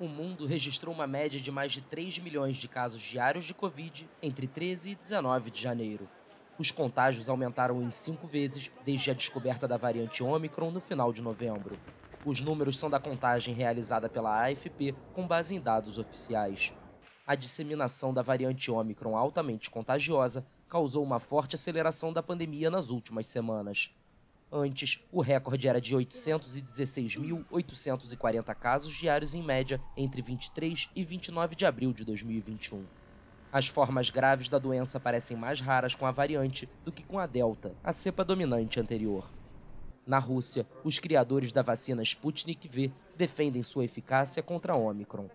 o mundo registrou uma média de mais de 3 milhões de casos diários de Covid entre 13 e 19 de janeiro. Os contágios aumentaram em cinco vezes desde a descoberta da variante Omicron no final de novembro. Os números são da contagem realizada pela AFP com base em dados oficiais. A disseminação da variante Omicron altamente contagiosa causou uma forte aceleração da pandemia nas últimas semanas. Antes, o recorde era de 816.840 casos diários em média entre 23 e 29 de abril de 2021. As formas graves da doença parecem mais raras com a variante do que com a delta, a cepa dominante anterior. Na Rússia, os criadores da vacina Sputnik V defendem sua eficácia contra a Omicron.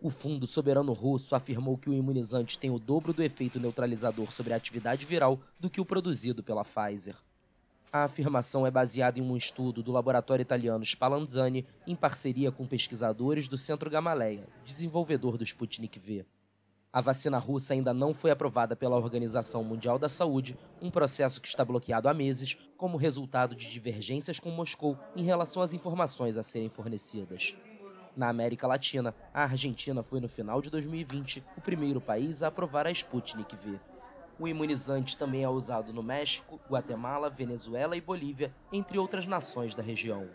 O Fundo Soberano Russo afirmou que o imunizante tem o dobro do efeito neutralizador sobre a atividade viral do que o produzido pela Pfizer. A afirmação é baseada em um estudo do laboratório italiano Spallanzani em parceria com pesquisadores do Centro Gamaleya, desenvolvedor do Sputnik V. A vacina russa ainda não foi aprovada pela Organização Mundial da Saúde, um processo que está bloqueado há meses como resultado de divergências com Moscou em relação às informações a serem fornecidas. Na América Latina, a Argentina foi no final de 2020 o primeiro país a aprovar a Sputnik V. O imunizante também é usado no México, Guatemala, Venezuela e Bolívia, entre outras nações da região.